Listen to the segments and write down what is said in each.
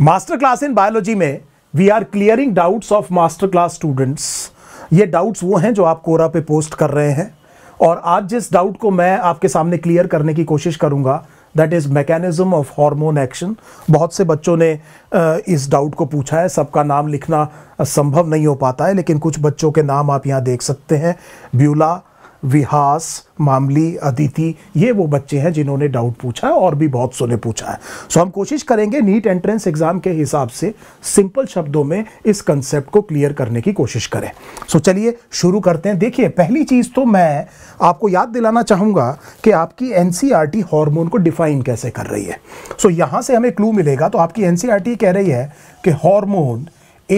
master class in biology में we are clearing doubts of master class students ये doubts वो हैं जो आप कोरा पे पोस्ट कर रहे हैं और आज जिस डाउट को मैं आपके सामने क्लियर करने की कोशिश करूंगा that is mechanism of hormone action बहुत से बच्चों ने इस डाउट को पूछा है सबका नाम लिखना संभव नहीं हो पाता है लेकिन कुछ बच्चों के नाम आप यहाँ देख सकते हैं ब्यूला विहास मामली अदिति ये वो बच्चे हैं जिन्होंने डाउट पूछा है और भी बहुत सोने पूछा है सो हम कोशिश करेंगे नीट एंट्रेंस एग्जाम के हिसाब से सिंपल शब्दों में इस कंसेप्ट को क्लियर करने की कोशिश करें सो चलिए शुरू करते हैं देखिए पहली चीज़ तो मैं आपको याद दिलाना चाहूँगा कि आपकी एन हार्मोन e को डिफाइन कैसे कर रही है सो so, यहाँ से हमें क्लू मिलेगा तो आपकी एन e कह रही है कि हॉर्मोन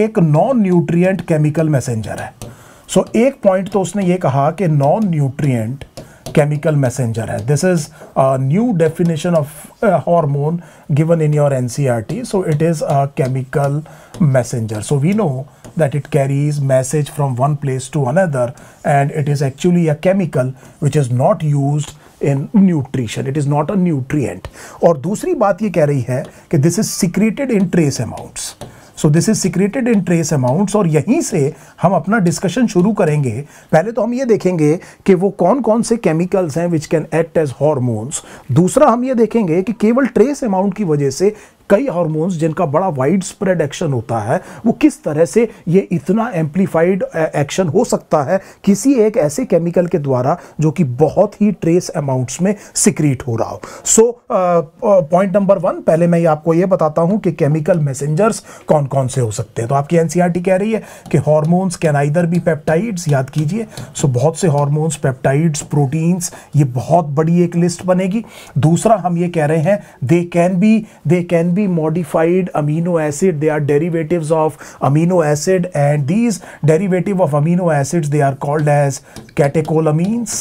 एक नॉन न्यूट्रिय केमिकल मैसेंजर है सो एक पॉइंट तो उसने ये कहा कि नॉन न्यूट्रिएंट केमिकल मैसेंजर है this is a new definition of hormone given in your NCERT so it is a chemical messenger so we know that it carries message from one place to another and it is actually a chemical which is not used in nutrition it is not a nutrient और दूसरी बात ये कह रही है कि this is secreted in trace amounts so this is secreted in trace amounts और यहीं से हम अपना डिस्कशन शुरू करेंगे पहले तो हम ये देखेंगे कि वो कौन कौन से केमिकल्स हैं which can act as hormones दूसरा हम ये देखेंगे कि केवल ट्रेस अमाउंट की वजह से कई हार्मोन्स जिनका बड़ा वाइड स्प्रेड एक्शन होता है वो किस तरह से ये इतना एम्पलीफाइड एक्शन हो सकता है किसी एक ऐसे केमिकल के द्वारा जो कि बहुत ही ट्रेस अमाउंट्स में सिक्रीट हो रहा हो सो पॉइंट नंबर वन पहले मैं आपको ये बताता हूँ कि केमिकल मैसेंजर्स कौन कौन से हो सकते हैं तो आपकी एनसीईआरटी e कह रही है कि hormones can either be peptides याद कीजिए सो so, बहुत से हॉर्मोन्स पेप्टाइड्स प्रोटीन्स ये बहुत बड़ी एक लिस्ट बनेगी दूसरा हम ये कह रहे हैं they can be they can be modified amino acid they are derivatives of amino acid and these derivative of amino acids they are called as catecholamines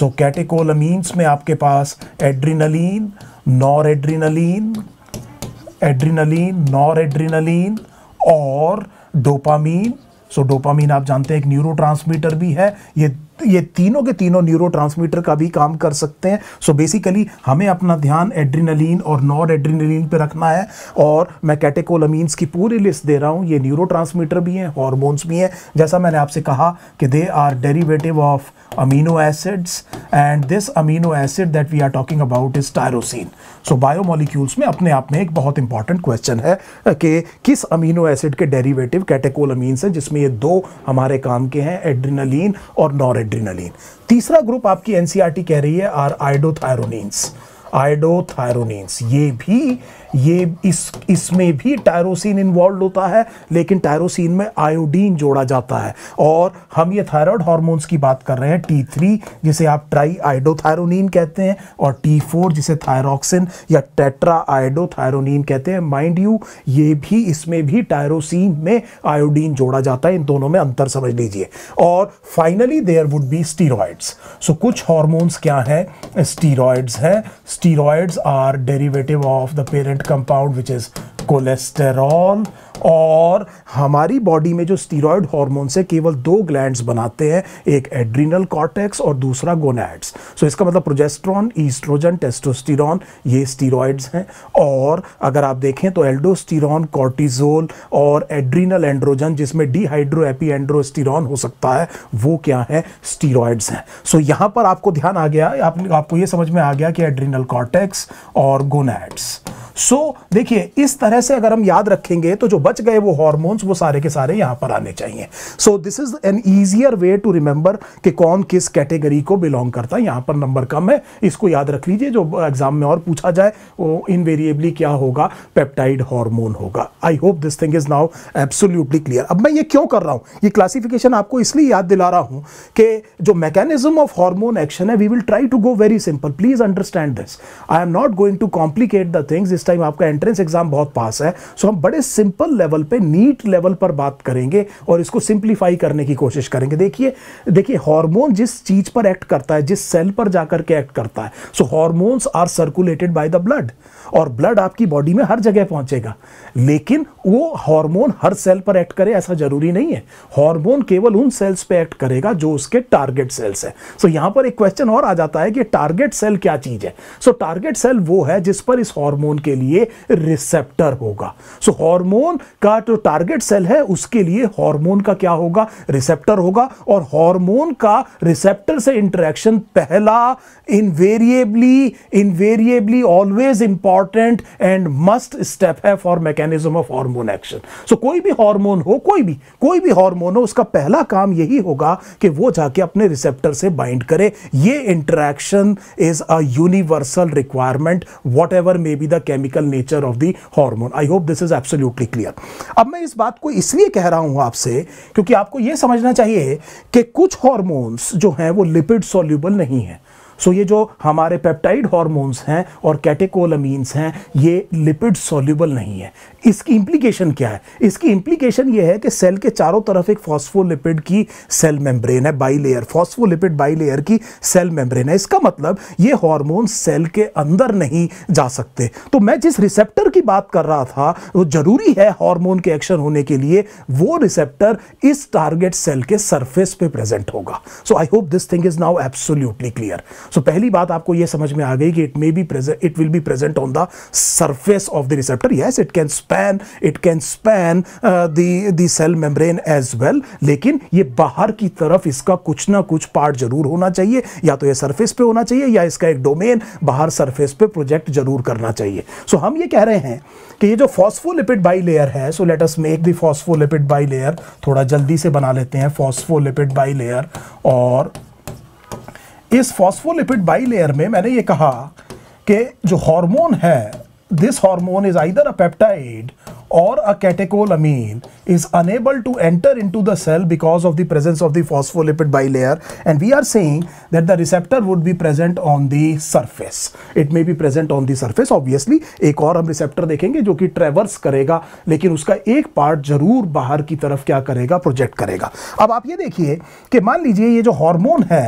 so catecholamines mein aapke paas adrenaline noradrenaline adrenaline noradrenaline और dopamine so so, dopamine आप जानते हैं एक neurotransmitter भी है ये ये तीनों के तीनों न्यूरो का भी काम कर सकते हैं सो so बेसिकली हमें अपना ध्यान एड्रीनलिन और नॉन एड्रीनलिन पे रखना है और मैं कैटेकोलमीन्स की पूरी लिस्ट दे रहा हूँ ये न्यूरो भी हैं हॉर्मोन्स भी हैं जैसा मैंने आपसे कहा कि they are derivative of amino acids and this amino acid that we are talking about is tyrosine so biomolecules में अपने आप में एक बहुत इंपॉर्टेंट क्वेश्चन है कि किस अमीनो एसिड के डेरिवेटिव कैटेकोल अमीन है जिसमें ये दो हमारे काम के हैं एड्रीनलिन और नॉर एड्रीनलिन तीसरा ग्रुप आपकी एनसीईआरटी e कह रही है आर आइडोथायरोनिन्स आइडोथायरोनिन्स ये भी ये इस इसमें भी टायरोसिन इन्वॉल्व होता है लेकिन टायरोसिन में आयोडीन जोड़ा जाता है और हम ये थायराइड हार्मोन्स की बात कर रहे हैं टी थ्री जिसे आप ट्राई आइडोथायरोनिन कहते हैं और टी फोर जिसे थायरोक्सिन या टेट्रा आइडोथायरोनिन कहते हैं माइंड यू ये भी इसमें भी टायरोसिन में आयोडीन जोड़ा जाता है इन दोनों में अंतर समझ लीजिए और finally there would be steroids so कुछ हॉर्मोन्स क्या हैं स्टीरोइड्स हैं steroids are derivative of the parent compound which is cholesterol और हमारी बॉडी में जो स्टीरॉयड हॉर्मोन से केवल दो ग्लैंड्स बनाते हैं एक एड्रीनल कॉर्टेक्स और दूसरा गोनैड्स सो इसका मतलब प्रोजेस्ट्रॉन ईस्ट्रोजन टेस्टोस्टिरॉन ये स्टीरॉयड्स हैं और अगर आप देखें तो एल्डोस्टिरॉन कॉर्टिजोल और एड्रीनल एंड्रोजन जिसमें डीहाइड्रोएपी एंड्रोस्टिरॉन हो सकता है वो क्या है स्टीरॉयड्स हैं सो so, यहाँ पर आपको ध्यान आ गया आप, आपको ये समझ में आ गया कि एड्रीनल कॉर्टेक्स और गोनैड्स सो so, देखिए इस तरह से अगर हम याद रखेंगे तो जो बच गए वो हॉर्मोन्स वो सारे के सारे यहाँ पर आने चाहिए so this is an easier way to remember कि कौन किस कैटेगरी को बिलोंग करता है यहाँ पर नंबर कम है इसको याद रख लीजिए जो एग्जाम में और पूछा जाए वो इनवेरिएबली क्या होगा पेप्टाइड हॉर्मोन होगा I hope this thing is now absolutely clear अब मैं ये क्यों कर रहा हूँ ये क्लासिफिकेशन आपको इसलिए याद दिला रहा हूँ कि जो मैकेनिज्म ऑफ हॉर्मोन एक्शन है we will try to go very simple please understand this I am not going to complicate the things इस टाइम आपका एंट्रेंस एग्जाम बहुत पास है सो so हम बड़े सिंपल लेवल पे नीट लेवल पर बात करेंगे और इसको सिंप्लीफाई करने की कोशिश करेंगे देखिए देखिए हार्मोन जिस चीज पर एक्ट करता है जिस सेल पर जाकर के एक्ट करता है so hormones are circulated by the blood और ब्लड आपकी बॉडी में हर जगह पहुंचेगा लेकिन वो हार्मोन हर सेल पर एक्ट करे ऐसा जरूरी नहीं है हार्मोन केवल उन सेल्स पे एक्ट करेगा जो उसके टारगेट सेल्स है सो so, यहां पर एक क्वेश्चन और आ जाता है कि टारगेट सेल क्या चीज है सो टारगेट सेल वो है जिस पर इस हार्मोन के लिए रिसेप्टर होगा सो so, हार्मोन का जो टारगेट सेल है उसके लिए हार्मोन का क्या होगा रिसेप्टर होगा और हार्मोन का रिसेप्टर से इंटरेक्शन पहला invariably invariably always important and must step है for mechanism of hormone action so कोई भी हार्मोन हो कोई भी कोई भी हार्मोन हो उसका पहला काम यही होगा कि वो जाके अपने रिसेप्टर से बाइंड करे ये interaction is a universal requirement whatever may be the chemical nature of the hormone I hope this is absolutely clear clear अब मैं इस बात को इसलिए कह रहा हूं आपसे क्योंकि आपको यह समझना चाहिए कि कुछ हॉर्मोन्स जो हैं वो लिपिड सॉल्यूबल नहीं है सो ये जो हमारे पेप्टाइड हॉर्मोन्स हैं और कैटेकोलमीन्स हैं ये लिपिड सोल्यूबल नहीं है इसकी इम्प्लीकेशन क्या है इसकी इम्प्लीकेशन ये है कि सेल के चारों तरफ एक फॉस्फोलिपिड की सेल मेम्ब्रेन है bilayer phospholipid bilayer की सेल मेम्ब्रेन है इसका मतलब ये हॉर्मोन सेल के अंदर नहीं जा सकते तो मैं जिस रिसेप्टर की बात कर रहा था वो जरूरी है हॉर्मोन के एक्शन होने के लिए वो रिसेप्टर इस टारगेट सेल के सरफेस पे प्रेजेंट होगा so I hope this thing is now absolutely clear so पहली बात आपको यह समझ में आ गई कि it may be present it will be present on the surface of the receptor yes it can span it can span the cell membrane as well लेकिन ये बाहर की तरफ इसका कुछ ना कुछ पार्ट जरूर होना चाहिए या तो ये सरफेस पे होना चाहिए या इसका एक डोमेन बाहर सरफेस पे प्रोजेक्ट जरूर करना चाहिए सो so, हम ये कह रहे हैं कि ये जो फॉस्फोलिपिड बाई लेयर है so let us make the phospholipid bilayer थोड़ा जल्दी से बना लेते हैं फॉस्फोलिपिड बाई लेयर और इस फॉस्फोलिपिड बाईलेयर में मैंने ये कहा कि जो हार्मोन है this hormone is either a peptide or a catecholamine is unable to enter into the cell because of the presence of the phospholipid bilayer and we are saying that the receptor would be present on the surface it may be present on the surface obviously ek aur hum receptor dekhenge jo ki traverse karega lekin uska ek part zarur bahar ki taraf kya karega project karega ab aap ye dekhiye ki maan lijiye ye jo hormone hai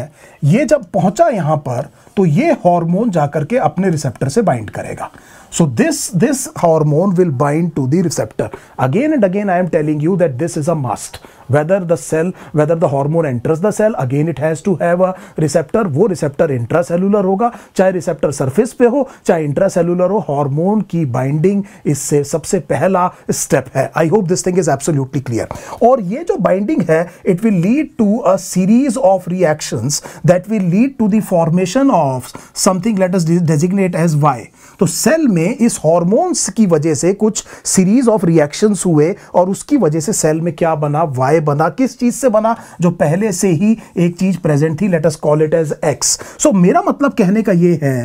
ye jab pahuncha yahan par तो ये hormone जाकर के अपने receptor से bind करेगा so this this hormone will bind to the receptor again and again I am telling you that this is a must whether the cell whether the hormone enters the cell again it has to have a receptor वो receptor intracellular होगा चाहे receptor surface पे हो चाहे intracellular हो hormone की binding इससे सबसे पहला स्टेप है I hope this thing is absolutely clear और ये जो बाइंडिंग है it will lead to a series of reactions that will lead to the formation of of something let us designate as y तो cell में इस hormones की वजह से कुछ सीरीज ऑफ रिएक्शंस हुए और उसकी वजह से सेल में क्या बना वाई बना किस चीज से बना जो पहले से ही एक चीज प्रेजेंट थी let us call it as X so मेरा मतलब कहने का यह है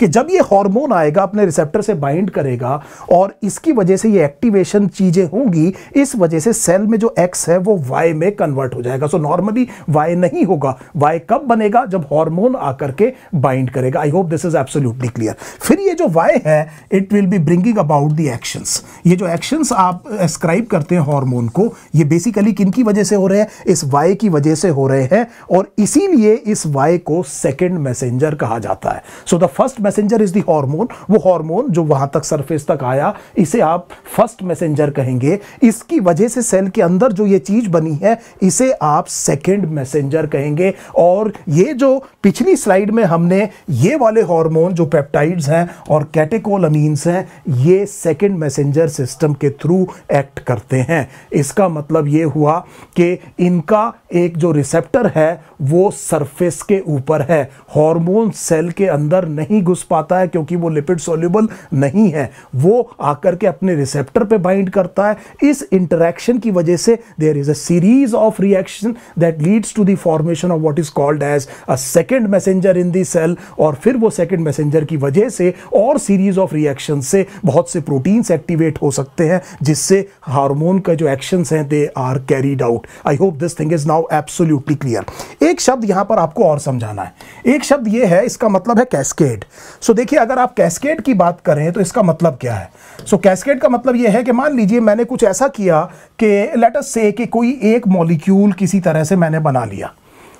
कि जब ये हॉर्मोन आएगा अपने रिसेप्टर से बाइंड करेगा और इसकी वजह से ये एक्टिवेशन चीजें होंगी इस वजह से सेल में जो एक्स है वो वाई में कन्वर्ट हो जाएगा सो नॉर्मली वाई नहीं होगा वाई कब बनेगा जब हॉर्मोन आकर के बाइंड करेगा I hope this is absolutely clear फिर ये जो वाई है it will be bringing about the actions ये जो एक्शंस आप एस्क्राइब करते हैं हार्मोन को ये बेसिकली किन की वजह से हो रहे हैं इस वाई की वजह से हो रहे हैं और इसीलिए इस वाई को सेकेंड मैसेंजर कहा जाता है so the first messenger is the hormone वो हार्मोन जो वहां तक सरफेस तक आया इसे आप फर्स्ट मैसेंजर कहेंगे इसकी वजह से सेल के अंदर जो ये चीज बनी है इसे आप सेकेंड मैसेंजर कहेंगे और ये जो पिछली स्लाइड में हमने ये वाले हार्मोन जो पेप्टाइड्स हैं और कैटेकोलमीन्स हैं ये सेकेंड मैसेंजर सिस्टम के थ्रू एक्ट करते हैं इसका मतलब ये हुआ कि इनका एक जो रिसेप्टर है वो सरफेस के ऊपर है हॉर्मोन सेल के अंदर नहीं घुस पाता है क्योंकि वो लिपिड सोल्यूबल नहीं है वो आकर के अपने रिसेप्टर पे बाइंड करता है इस इंटरेक्शन की वजह से there is a series of reaction that leads to the formation of what is called as a second messenger in the cell और फिर वो सेकेंड मैसेंजर की वजह से और और सीरीज ऑफ रिएक्शन से बहुत से प्रोटीन्स एक्टिवेट हो सकते हैं जिससे हार्मोन का जो एक्शन हैं they are carried out I hope this thing is now absolutely clear एक शब्द यहां पर आपको और समझाना है एक शब्द ये है इसका मतलब है कैस्केड सो देखिए अगर आप कैस्केड की बात करें तो इसका मतलब क्या है सो so, कैस्केड का मतलब ये है कि मान लीजिए मैंने कुछ ऐसा किया कि लेटस से कि कोई एक मॉलिक्यूल किसी तरह से मैंने बना लिया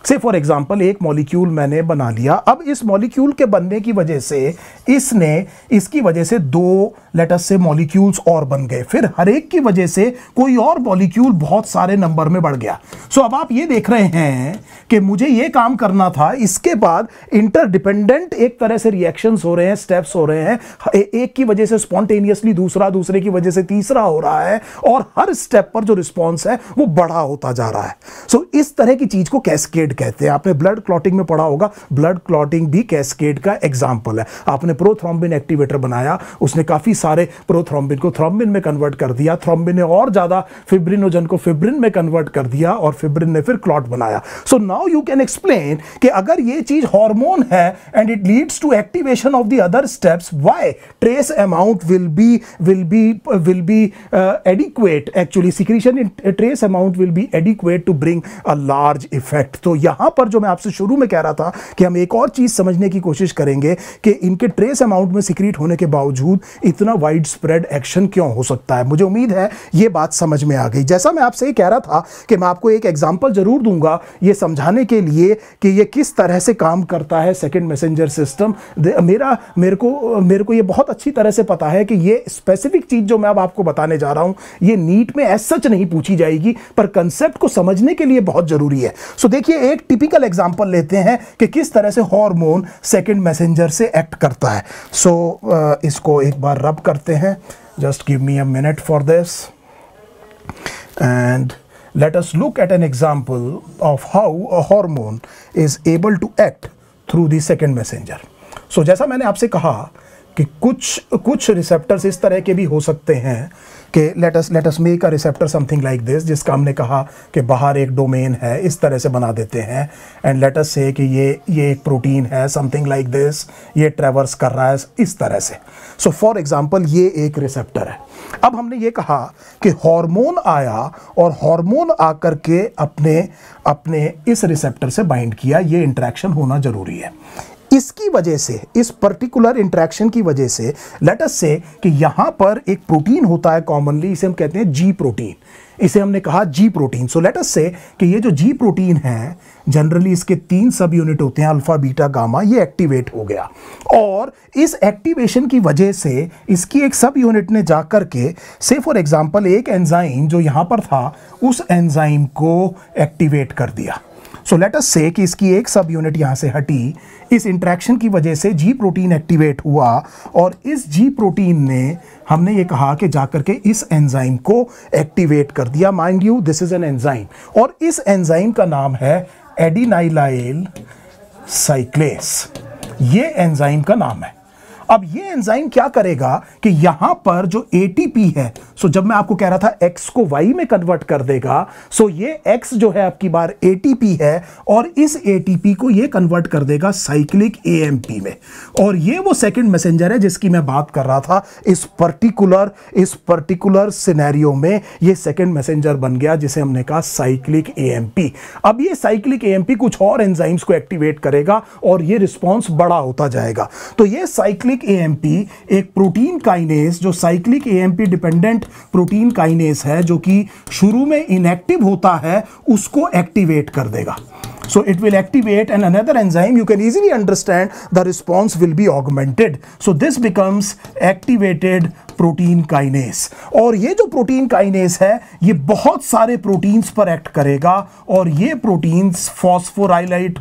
से फॉर एग्जांपल एक मॉलिक्यूल मैंने बना लिया अब इस मॉलिक्यूल के बनने की वजह से इसने इसकी वजह से दो लेटस से मॉलिक्यूल्स और बन गए फिर हर एक की वजह से कोई और मॉलिक्यूल बहुत सारे नंबर में बढ़ गया सो अब आप ये देख रहे हैं कि मुझे ये काम करना था इसके बाद इंटरडिपेंडेंट एक तरह से रिएक्शंस हो रहे हैं स्टेप्स हो रहे हैं एक की वजह से स्पॉन्टेनियसली दूसरा दूसरे की वजह से तीसरा हो रहा है और हर स्टेप पर जो रिस्पॉन्स है वो बड़ा होता जा रहा है सो so, इस तरह की चीज को कैसकेट कहते हैं आपने ब्लड क्लॉटिंग में पढ़ा होगा ब्लड क्लॉटिंग भी कैस्केड का एग्जाम्पल है आपने प्रोथ्रॉम्बिन एक्टिवेटर बनाया उसने काफ़ी सारे प्रोथ्रॉम्बिन को थ्रॉम्बिन में कन्वर्ट कर दिया थ्रॉम्बिन ने और ज़्यादा फिब्रिनोजन को फिब्रिन में कन्वर्ट कर दिया और फिब्रिन ने फिर क्लॉट बनाया so now you can explain कि अगर ये चीज़ हॉर्मोन है and it leads to activation of the other steps why trace amount will be will be will be adequate actually secretion in trace amount will be adequate to bring a large effect तो यहां पर जो मैं आपसे शुरू में कह रहा था कि हम एक और चीज समझने की कोशिश करेंगे कि इनके ट्रेस अमाउंट में सिक्रीट होने के बावजूद इतना वाइड स्प्रेड एक्शन क्यों हो सकता है मुझे उम्मीद है यह बात समझ में आ गई जैसा मैं आपसे ये कह रहा था कि मैं आपको एक एग्जाम्पल जरूर दूंगा ये समझाने के लिए कि ये किस तरह से काम करता है सेकेंड मैसेजर सिस्टम मेरा मेरे को मेरे को ये बहुत अच्छी तरह से पता है कि ये स्पेसिफिक चीज़ जो मैं अब आपको बताने जा रहा हूं ये नीट में एज सच नहीं पूछी जाएगी पर कंसेप्ट को समझने के लिए बहुत ज़रूरी है सो so, देखिए एक टिपिकल एग्जाम्पल लेते हैं कि किस तरह से हॉर्मोन सेकेंड मैसेंजर से एक्ट करता है सो so, uh, इसको एक बार रब करते हैं just give me a minute for this and let us look at an example of how a hormone is able to act through the second messenger so जैसा मैंने आपसे कहा कि कुछ कुछ रिसेप्टर्स इस तरह के भी हो सकते हैं कि let's let's make a receptor something like this जिसका हमने कहा कि बाहर एक डोमेन है इस तरह से बना देते हैं एंड लेटस से कि ये ये एक प्रोटीन है समथिंग लाइक दिस ये ट्रेवर्स कर रहा है इस तरह से सो फॉर एग्जांपल ये एक रिसेप्टर है अब हमने ये कहा कि हार्मोन आया और हार्मोन आकर के अपने अपने इस रिसेप्टर से बाइंड किया ये इंट्रैक्शन होना ज़रूरी है किसकी वजह से इस पर्टिकुलर इंट्रैक्शन की वजह से लेटस से कि यहां पर एक प्रोटीन होता है कॉमनली इसे हम कहते हैं जी प्रोटीन इसे हमने कहा जी प्रोटीन सो लेटस से कि ये जो जी प्रोटीन है जनरली इसके तीन सब यूनिट होते हैं अल्फा बीटा गामा ये एक्टिवेट हो गया और इस एक्टिवेशन की वजह से इसकी एक सब यूनिट ने जा कर के से फॉर एग्जांपल एक एंजाइम जो यहाँ पर था उस एंजाइम को एक्टिवेट कर दिया सो लेट अस से कि इसकी एक सब यूनिट यहाँ से हटी इस इंट्रैक्शन की वजह से जी प्रोटीन एक्टिवेट हुआ और इस जी प्रोटीन ने हमने ये कहा कि जाकर के इस एंजाइम को एक्टिवेट कर दिया mind you this is an enzyme और इस एंजाइम का नाम है एडीनाइलाइल साइक्लेस ये एंजाइम का नाम है अब ये एंजाइम क्या करेगा कि यहां पर जो एटीपी है सो जब मैं आपको कह रहा था एक्स को वाई में कन्वर्ट कर देगा सो ये एक्स जो है आपकी बार एटीपी है और इस एटीपी को ये कन्वर्ट कर देगा साइक्लिक एएमपी में और ये वो सेकंड मैसेंजर है जिसकी मैं बात कर रहा था इस पर्टिकुलर इस पर्टिकुलर सिनेरियो में ये सेकंड मैसेंजर बन गया जिसे हमने कहा साइक्लिक एएमपी अब ये साइक्लिक एएमपी कुछ और एंजाइम्स को एक्टिवेट करेगा और ये रिस्पॉन्स बड़ा होता जाएगा तो ये साइक्लिक साइक्लिक ए एक प्रोटीन काइनेस जो cyclic A dependent protein kinase है जो कि शुरू में इनएक्टिव होता है उसको एक्टिवेट कर देगा so it will activate an another enzyme you can easily understand the response will be augmented so this becomes activated protein kinase और ये जो प्रोटीन काइनेस है ये बहुत सारे प्रोटीन्स पर एक्ट करेगा और ये प्रोटीन्स फॉस्फोराइलाइट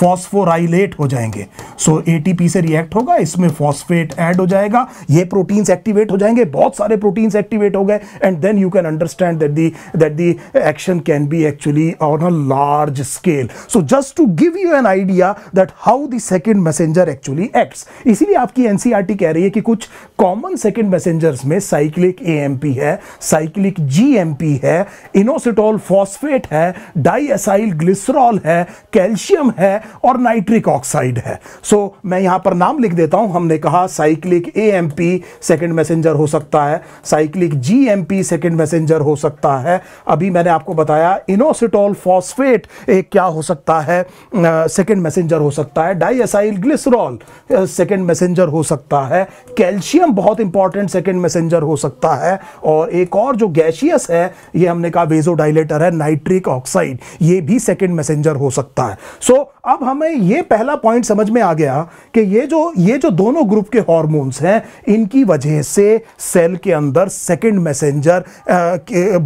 फॉस्फोराइलेट हो जाएंगे सो so, एटीपी से रिएक्ट होगा इसमें फॉस्फेट ऐड हो जाएगा ये प्रोटीन्स एक्टिवेट हो जाएंगे बहुत सारे प्रोटीन्स एक्टिवेट हो गए and then you can understand that the that the action can be actually on a large scale so just to give you an idea that how the second messenger actually acts इसीलिए आपकी NCERT e कह रही है कि कुछ common second messenger passengers में cyclic AMP है cyclic GMP है इनोसिटोल फॉस्फेट है डाईएसाइल ग्लिसरॉल है कैल्शियम है और नाइट्रिक ऑक्साइड है सो so, मैं यहाँ पर नाम लिख देता हूँ हमने कहा cyclic A AMP second messenger हो सकता है cyclic G GMP second messenger हो सकता है अभी मैंने आपको बताया इनोसिटोल फॉस्फेट एक क्या हो सकता है सेकेंड uh, मैसेंजर हो सकता है डाईएसाइल ग्लिसरॉल सेकेंड मैसेंजर हो सकता है कैल्शियम बहुत इंपॉर्टेंट सेकेंड सेकेंड मैसेंजर हो सकता है और एक और जो गैशियस है ये हमने कहा वेजोडाइलेटर है नाइट्रिक ऑक्साइड ये भी सेकेंड मैसेंजर हो सकता है सो so, अब हमें ये पहला पॉइंट समझ में आ गया कि ये जो ये जो दोनों ग्रुप के हॉर्मोन्स हैं इनकी वजह से सेल के अंदर सेकेंड मैसेंजर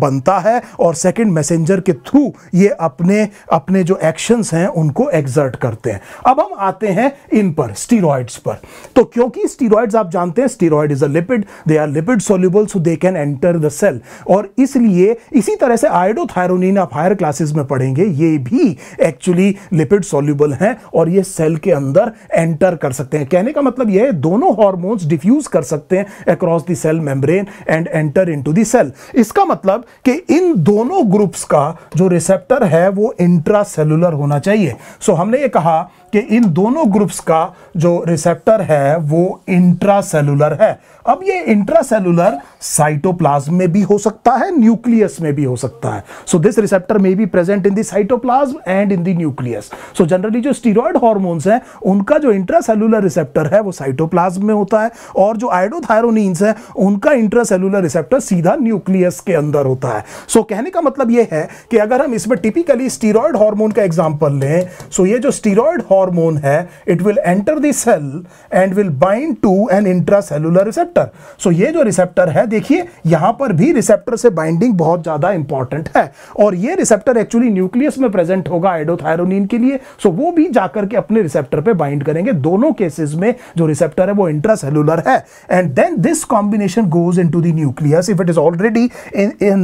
बनता है और सेकेंड मैसेंजर के थ्रू ये अपने अपने जो एक्शंस हैं उनको एग्जर्ट करते हैं अब हम आते हैं इन पर स्टीरोइड्स पर तो क्योंकि स्टीरोइड्स आप जानते हैं steroid is a lipid they are lipid soluble so they can enter the cell और इसलिए इसी तरह से आयडोथायरोनिन आप हायर क्लासेस में पढ़ेंगे ये भी एक्चुअली लिपिड सोल्यूबल हैं और ये सेल के अंदर एंटर कर सकते हैं कहने का मतलब ये है दोनों हॉर्मोन्स डिफ्यूज कर सकते हैं across the cell membrane and enter into cell इसका मतलब कि इन दोनों ग्रुप्स का जो रिसेप्टर है वो इंट्रा सेलुलर होना चाहिए सो so, हमने ये कहा कि इन दोनों ग्रुप्स का जो रिसेप्टर है वो इंट्रा सेलुलर है अब ये इंट्रासेलुलर साइटोप्लाज्म में भी हो सकता है न्यूक्लियस में भी हो सकता है so this receptor may be present in the cytoplasm and in the nucleus so generally जो स्टीरोड हॉर्मोन्स हैं उनका जो इंट्रासेलुलर रिसेप्टर है वो साइटोप्लाज्म में होता है और जो आइडोथायरोनिन्स है उनका इंट्रासेलुलर रिसेप्टर सीधा न्यूक्लियस के अंदर होता है सो so, कहने का मतलब ये है कि अगर हम इसमें टिपिकली स्टीरोड हार्मोन का एग्जाम्पल लें सो so ये जो स्टीरोड हार्मोन है it will enter the cell and will bind to an intracellular receptor so तो ये जो रिसेप्टर है देखिए यहां पर भी रिसेप्टर से बाइंडिंग बहुत ज्यादा इंपॉर्टेंट है और ये रिसेप्टर एक्चुअली न्यूक्लियस में प्रेजेंट होगा एडोथायरोनिन के लिए सो वो भी जाकर के अपने रिसेप्टर पे बाइंड करेंगे दोनों केसेस में जो रिसेप्टर है वो इंट्रासेलुलर है and then this combination goes into the nucleus if it is already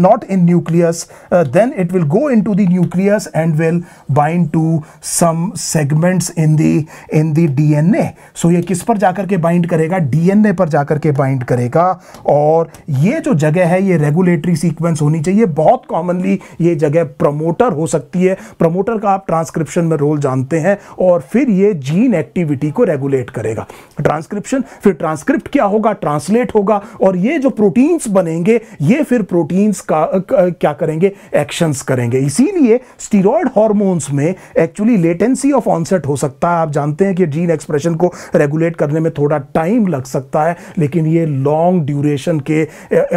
not in nucleus then it will go into the nucleus and will bind to some segments in the in the DNA so ये किस पर जाकर के bind करेगा DNA पर जाकर के bind करेगा का और ये जो जगह है ये रेगुलेटरी सीक्वेंस होनी चाहिए बहुत कॉमनली ये जगह प्रमोटर हो सकती है प्रमोटर का आप ट्रांसक्रिप्शन में रोल जानते हैं और फिर ये जीन एक्टिविटी को रेगुलेट करेगा ट्रांसक्रिप्शन फिर ट्रांसक्रिप्ट क्या होगा ट्रांसलेट होगा और ये जो प्रोटीन्स बनेंगे ये फिर प्रोटीन्स का क्या करेंगे एक्शंस करेंगे इसीलिए स्टीरोड हॉर्मोन्स में एक्चुअली लेटेंसी ऑफ ऑनसेट हो सकता है आप जानते हैं कि जीन एक्सप्रेशन को रेगुलेट करने में थोड़ा टाइम लग सकता है लेकिन ये लॉन्ग लॉन्ग ड्यूरेशन के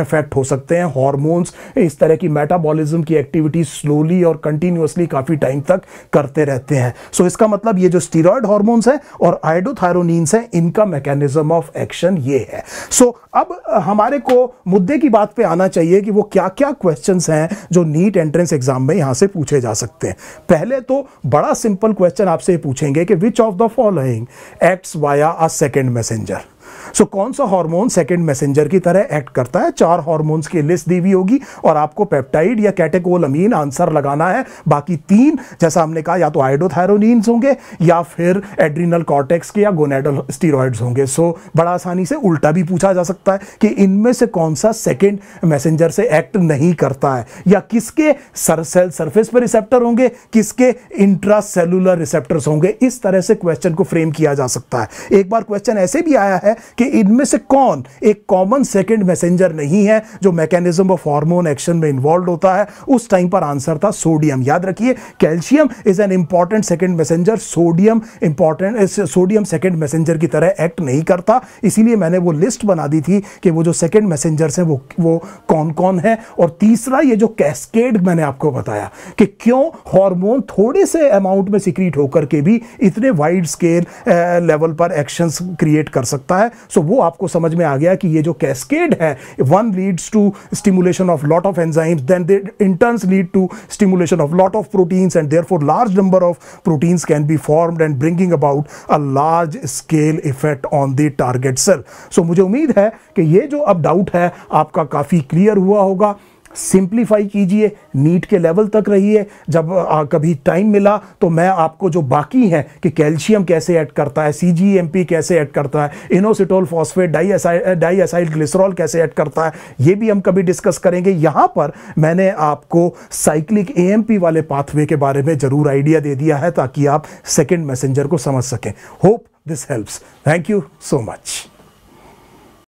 इफेक्ट हो सकते हैं हॉर्मोन्स इस तरह की मेटाबॉलिज्म की एक्टिविटी स्लोली और कंटिन्यूसली काफ़ी टाइम तक करते रहते हैं सो so इसका मतलब ये जो स्टीरॉयड हॉर्मोन्स हैं और आइडोथायरोनिन्स हैं इनका मैकेनिज्म ऑफ एक्शन ये है सो so, अब हमारे को मुद्दे की बात पे आना चाहिए कि वो क्या क्या क्वेश्चंस हैं जो नीट एंट्रेंस एग्जाम में यहाँ से पूछे जा सकते हैं पहले तो बड़ा सिंपल क्वेश्चन आपसे पूछेंगे कि which of the following acts via a second messenger so so, कौन सा हार्मोन सेकंड मैसेंजर की तरह एक्ट करता है चार हार्मोन्स की लिस्ट दी हुई होगी और आपको पेप्टाइड या कैटेकोल आंसर लगाना है बाकी तीन जैसा हमने कहा या तो आइडोथायरोनिन्स होंगे या फिर एड्रीनल कॉटेक्स के या गोनेडल स्टीरोइड्स होंगे सो so, बड़ा आसानी से उल्टा भी पूछा जा सकता है कि इनमें से कौन सा सेकेंड मैसेंजर से एक्ट नहीं करता है या किसके सर सेल सर्फेस पर रिसेप्टर होंगे किसके इंट्रा सेलुलर रिसेप्टर्स होंगे इस तरह से क्वेश्चन को फ्रेम किया जा सकता है एक बार क्वेश्चन ऐसे भी आया है कि इनमें से कौन एक कॉमन सेकेंड मैसेंजर नहीं है जो मैकेनिज्म ऑफ हार्मोन एक्शन में इन्वॉल्व होता है उस टाइम पर आंसर था सोडियम याद रखिए calcium is an important second messenger sodium important sodium second messenger की तरह एक्ट नहीं करता इसीलिए मैंने वो लिस्ट बना दी थी कि वो जो सेकेंड मैसेंजर्स हैं वो वो कौन कौन है और तीसरा ये जो कैस्केड मैंने आपको बताया कि क्यों हार्मोन थोड़े से अमाउंट में सिक्रीट होकर के भी इतने वाइड स्केल लेवल पर एक्शंस क्रिएट कर सकता है है सो वो आपको समझ में आ गया कि ये जो कैस्केड है one leads to stimulation of lot of enzymes then they in turns lead to stimulation of lot of proteins and therefore large number of proteins can be formed and bringing about a large scale effect on the target cell so मुझे उम्मीद है कि ये जो अब doubt है आपका काफ़ी क्लियर हुआ होगा सिंप्लीफाई कीजिए नीट के लेवल तक रहिए जब आ, कभी टाइम मिला तो मैं आपको जो बाकी हैं कि कैल्शियम कैसे ऐड करता है सी कैसे ऐड करता है inositol phosphate di di acyl glycerol कैसे ऐड करता है ये भी हम कभी डिस्कस करेंगे यहाँ पर मैंने आपको साइक्लिक ए वाले पाथवे के बारे में ज़रूर आइडिया दे दिया है ताकि आप सेकेंड मैसेंजर को समझ सकें hope this helps thank you so much